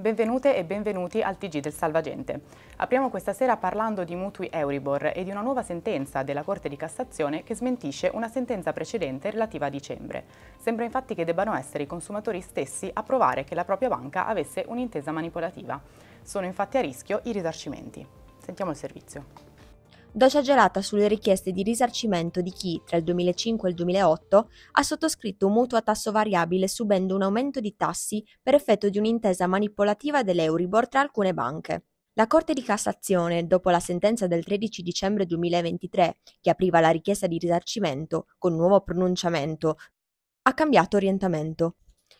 Benvenute e benvenuti al TG del Salvagente. Apriamo questa sera parlando di mutui Euribor e di una nuova sentenza della Corte di Cassazione che smentisce una sentenza precedente relativa a dicembre. Sembra infatti che debbano essere i consumatori stessi a provare che la propria banca avesse un'intesa manipolativa. Sono infatti a rischio i risarcimenti. Sentiamo il servizio doccia gelata sulle richieste di risarcimento di chi, tra il 2005 e il 2008, ha sottoscritto un mutuo a tasso variabile subendo un aumento di tassi per effetto di un'intesa manipolativa dell'Euribor tra alcune banche. La Corte di Cassazione, dopo la sentenza del 13 dicembre 2023, che apriva la richiesta di risarcimento con nuovo pronunciamento, ha cambiato orientamento.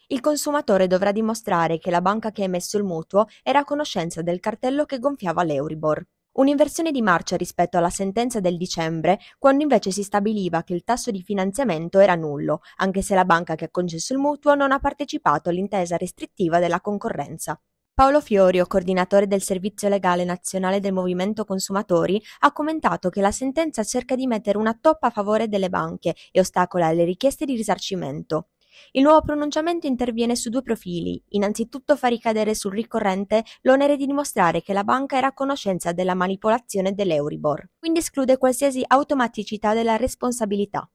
Il consumatore dovrà dimostrare che la banca che ha emesso il mutuo era a conoscenza del cartello che gonfiava l'Euribor. Un'inversione di marcia rispetto alla sentenza del dicembre, quando invece si stabiliva che il tasso di finanziamento era nullo, anche se la banca che ha concesso il mutuo non ha partecipato all'intesa restrittiva della concorrenza. Paolo Fiorio, coordinatore del Servizio Legale Nazionale del Movimento Consumatori, ha commentato che la sentenza cerca di mettere una toppa a favore delle banche e ostacola le richieste di risarcimento. Il nuovo pronunciamento interviene su due profili, innanzitutto fa ricadere sul ricorrente l'onere di dimostrare che la banca era a conoscenza della manipolazione dell'Euribor, quindi esclude qualsiasi automaticità della responsabilità.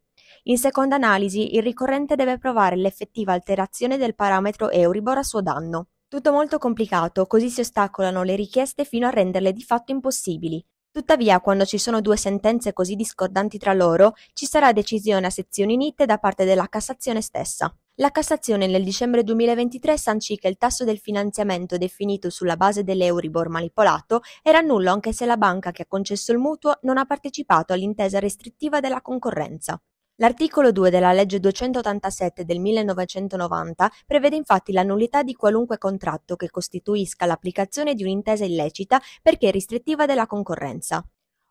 In seconda analisi, il ricorrente deve provare l'effettiva alterazione del parametro Euribor a suo danno. Tutto molto complicato, così si ostacolano le richieste fino a renderle di fatto impossibili, Tuttavia, quando ci sono due sentenze così discordanti tra loro, ci sarà decisione a sezioni unite da parte della Cassazione stessa. La Cassazione nel dicembre 2023 sancì che il tasso del finanziamento definito sulla base dell'Euribor manipolato era nullo anche se la banca che ha concesso il mutuo non ha partecipato all'intesa restrittiva della concorrenza. L'articolo 2 della legge 287 del 1990 prevede infatti la nullità di qualunque contratto che costituisca l'applicazione di un'intesa illecita perché restrittiva della concorrenza.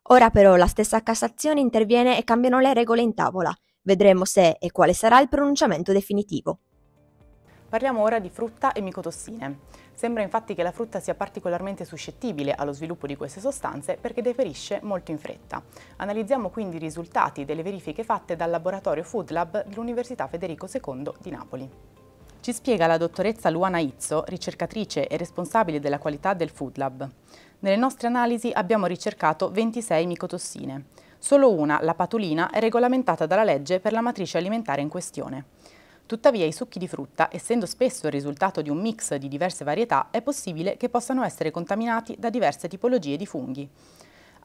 Ora però la stessa Cassazione interviene e cambiano le regole in tavola. Vedremo se e quale sarà il pronunciamento definitivo. Parliamo ora di frutta e micotossine. Sembra infatti che la frutta sia particolarmente suscettibile allo sviluppo di queste sostanze perché deferisce molto in fretta. Analizziamo quindi i risultati delle verifiche fatte dal laboratorio Food Lab dell'Università Federico II di Napoli. Ci spiega la dottoressa Luana Izzo, ricercatrice e responsabile della qualità del Food Lab. Nelle nostre analisi abbiamo ricercato 26 micotossine. Solo una, la patulina, è regolamentata dalla legge per la matrice alimentare in questione. Tuttavia i succhi di frutta, essendo spesso il risultato di un mix di diverse varietà, è possibile che possano essere contaminati da diverse tipologie di funghi.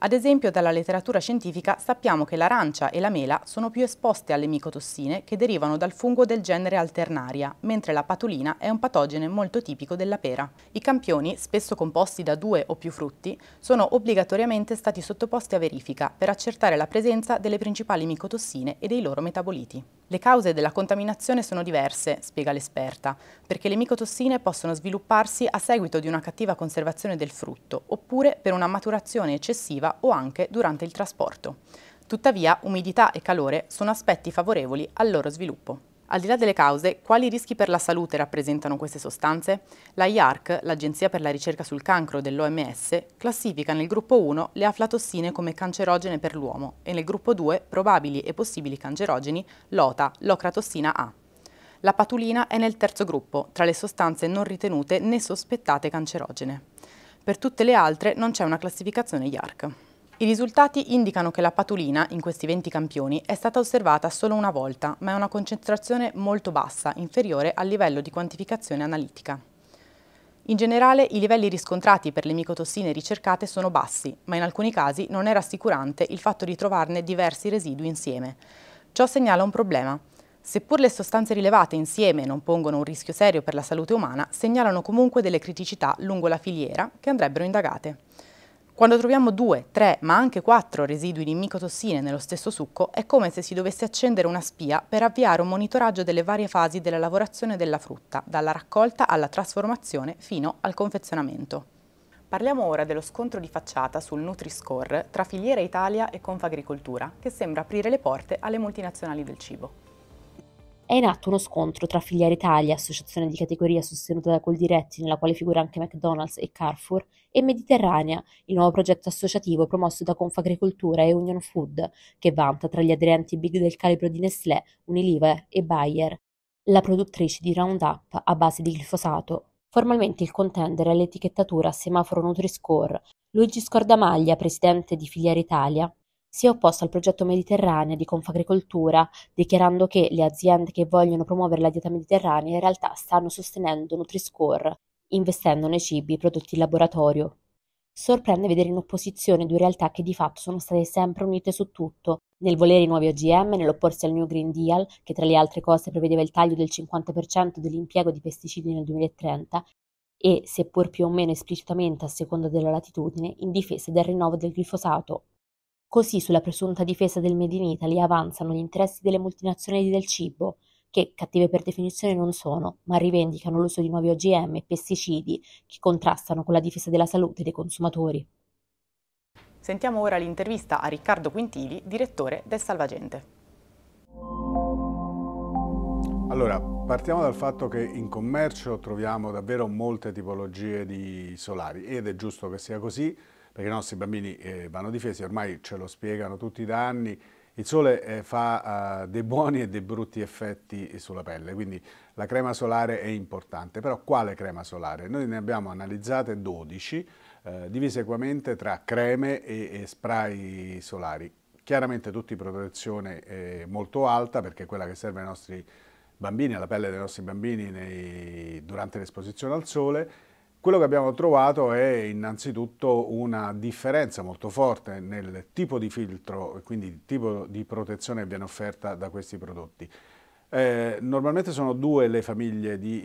Ad esempio dalla letteratura scientifica sappiamo che l'arancia e la mela sono più esposte alle micotossine che derivano dal fungo del genere alternaria, mentre la patulina è un patogene molto tipico della pera. I campioni, spesso composti da due o più frutti, sono obbligatoriamente stati sottoposti a verifica per accertare la presenza delle principali micotossine e dei loro metaboliti. Le cause della contaminazione sono diverse, spiega l'esperta, perché le micotossine possono svilupparsi a seguito di una cattiva conservazione del frutto, oppure per una maturazione eccessiva o anche durante il trasporto. Tuttavia, umidità e calore sono aspetti favorevoli al loro sviluppo. Al di là delle cause, quali rischi per la salute rappresentano queste sostanze? La IARC, l'Agenzia per la ricerca sul cancro dell'OMS, classifica nel gruppo 1 le aflatossine come cancerogene per l'uomo e nel gruppo 2 probabili e possibili cancerogeni l'OTA, l'ocratossina A. La patulina è nel terzo gruppo, tra le sostanze non ritenute né sospettate cancerogene. Per tutte le altre non c'è una classificazione IARC. I risultati indicano che la patulina, in questi 20 campioni, è stata osservata solo una volta, ma è una concentrazione molto bassa, inferiore al livello di quantificazione analitica. In generale, i livelli riscontrati per le micotossine ricercate sono bassi, ma in alcuni casi non è rassicurante il fatto di trovarne diversi residui insieme. Ciò segnala un problema. Seppur le sostanze rilevate insieme non pongono un rischio serio per la salute umana, segnalano comunque delle criticità lungo la filiera che andrebbero indagate. Quando troviamo 2, 3, ma anche 4 residui di micotossine nello stesso succo, è come se si dovesse accendere una spia per avviare un monitoraggio delle varie fasi della lavorazione della frutta, dalla raccolta alla trasformazione fino al confezionamento. Parliamo ora dello scontro di facciata sul Nutri-Score tra Filiera Italia e Confagricoltura, che sembra aprire le porte alle multinazionali del cibo è in atto uno scontro tra Filiera Italia, associazione di categoria sostenuta da Coldiretti, nella quale figura anche McDonald's e Carrefour, e Mediterranea, il nuovo progetto associativo promosso da Confagricoltura e Union Food, che vanta tra gli aderenti big del calibro di Nestlé, Unilever e Bayer, la produttrice di Roundup a base di glifosato. Formalmente il contender è l'etichettatura semaforo Nutri-Score. Luigi Scordamaglia, presidente di Filiera Italia, si è opposto al progetto Mediterranea di Confagricoltura, dichiarando che le aziende che vogliono promuovere la dieta mediterranea in realtà stanno sostenendo Nutri-Score, investendo nei cibi prodotti in laboratorio. Sorprende vedere in opposizione due realtà che di fatto sono state sempre unite su tutto, nel volere i nuovi OGM, nell'opporsi al New Green Deal, che tra le altre cose prevedeva il taglio del 50% dell'impiego di pesticidi nel 2030, e, seppur più o meno esplicitamente a seconda della latitudine, in difesa del rinnovo del glifosato, Così sulla presunta difesa del Made in Italy avanzano gli interessi delle multinazionali del cibo, che cattive per definizione non sono, ma rivendicano l'uso di nuovi OGM e pesticidi che contrastano con la difesa della salute dei consumatori. Sentiamo ora l'intervista a Riccardo Quintili, direttore del Salvagente. Allora, partiamo dal fatto che in commercio troviamo davvero molte tipologie di solari ed è giusto che sia così perché i nostri bambini eh, vanno difesi, ormai ce lo spiegano tutti da anni, il sole eh, fa eh, dei buoni e dei brutti effetti sulla pelle, quindi la crema solare è importante, però quale crema solare? Noi ne abbiamo analizzate 12, eh, divise equamente tra creme e, e spray solari, chiaramente tutti protezione eh, molto alta perché è quella che serve ai nostri bambini, alla pelle dei nostri bambini nei, durante l'esposizione al sole, quello che abbiamo trovato è innanzitutto una differenza molto forte nel tipo di filtro e quindi il tipo di protezione che viene offerta da questi prodotti. Eh, normalmente sono due le famiglie di,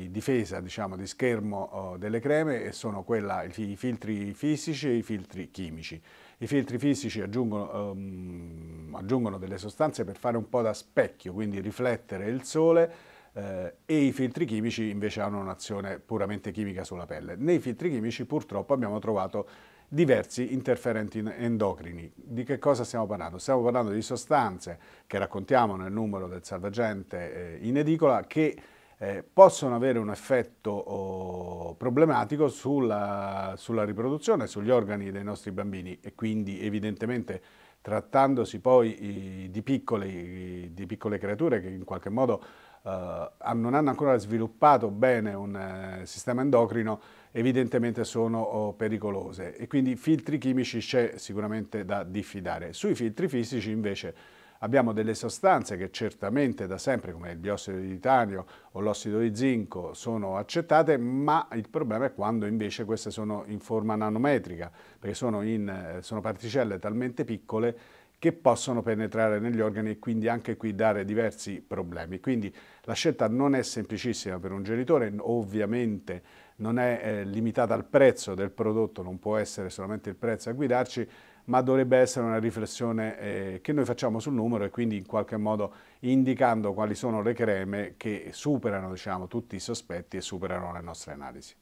di difesa, diciamo, di schermo oh, delle creme e sono quella, i, filtri fisici e i filtri chimici. I filtri fisici aggiungono, um, aggiungono delle sostanze per fare un po' da specchio, quindi riflettere il sole eh, e i filtri chimici invece hanno un'azione puramente chimica sulla pelle. Nei filtri chimici purtroppo abbiamo trovato diversi interferenti endocrini. Di che cosa stiamo parlando? Stiamo parlando di sostanze che raccontiamo nel numero del salvagente eh, in edicola che eh, possono avere un effetto oh, problematico sulla, sulla riproduzione, sugli organi dei nostri bambini e quindi evidentemente trattandosi poi i, eh, di, piccole, i, di piccole creature che in qualche modo eh, non hanno ancora sviluppato bene un eh, sistema endocrino, evidentemente sono oh, pericolose e quindi filtri chimici c'è sicuramente da diffidare. Sui filtri fisici invece abbiamo delle sostanze che certamente da sempre come il biossido di titanio o l'ossido di zinco sono accettate ma il problema è quando invece queste sono in forma nanometrica perché sono, in, eh, sono particelle talmente piccole che possono penetrare negli organi e quindi anche qui dare diversi problemi. Quindi la scelta non è semplicissima per un genitore, ovviamente non è eh, limitata al prezzo del prodotto, non può essere solamente il prezzo a guidarci, ma dovrebbe essere una riflessione eh, che noi facciamo sul numero e quindi in qualche modo indicando quali sono le creme che superano diciamo, tutti i sospetti e superano le nostre analisi.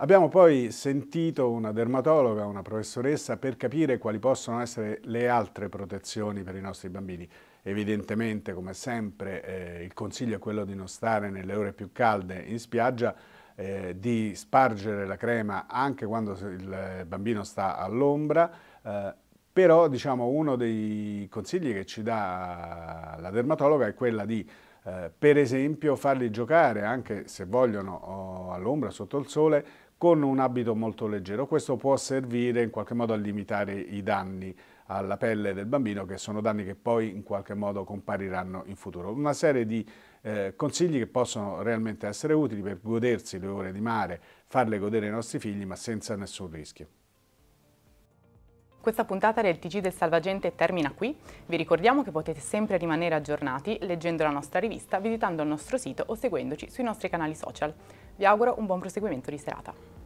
Abbiamo poi sentito una dermatologa, una professoressa, per capire quali possono essere le altre protezioni per i nostri bambini. Evidentemente, come sempre, eh, il consiglio è quello di non stare nelle ore più calde in spiaggia, eh, di spargere la crema anche quando il bambino sta all'ombra, eh, però diciamo, uno dei consigli che ci dà la dermatologa è quella di eh, per esempio farli giocare anche se vogliono oh, all'ombra sotto il sole con un abito molto leggero. Questo può servire in qualche modo a limitare i danni alla pelle del bambino che sono danni che poi in qualche modo compariranno in futuro. Una serie di eh, consigli che possono realmente essere utili per godersi le ore di mare, farle godere ai nostri figli ma senza nessun rischio. Questa puntata del TG del Salvagente termina qui. Vi ricordiamo che potete sempre rimanere aggiornati leggendo la nostra rivista, visitando il nostro sito o seguendoci sui nostri canali social. Vi auguro un buon proseguimento di serata.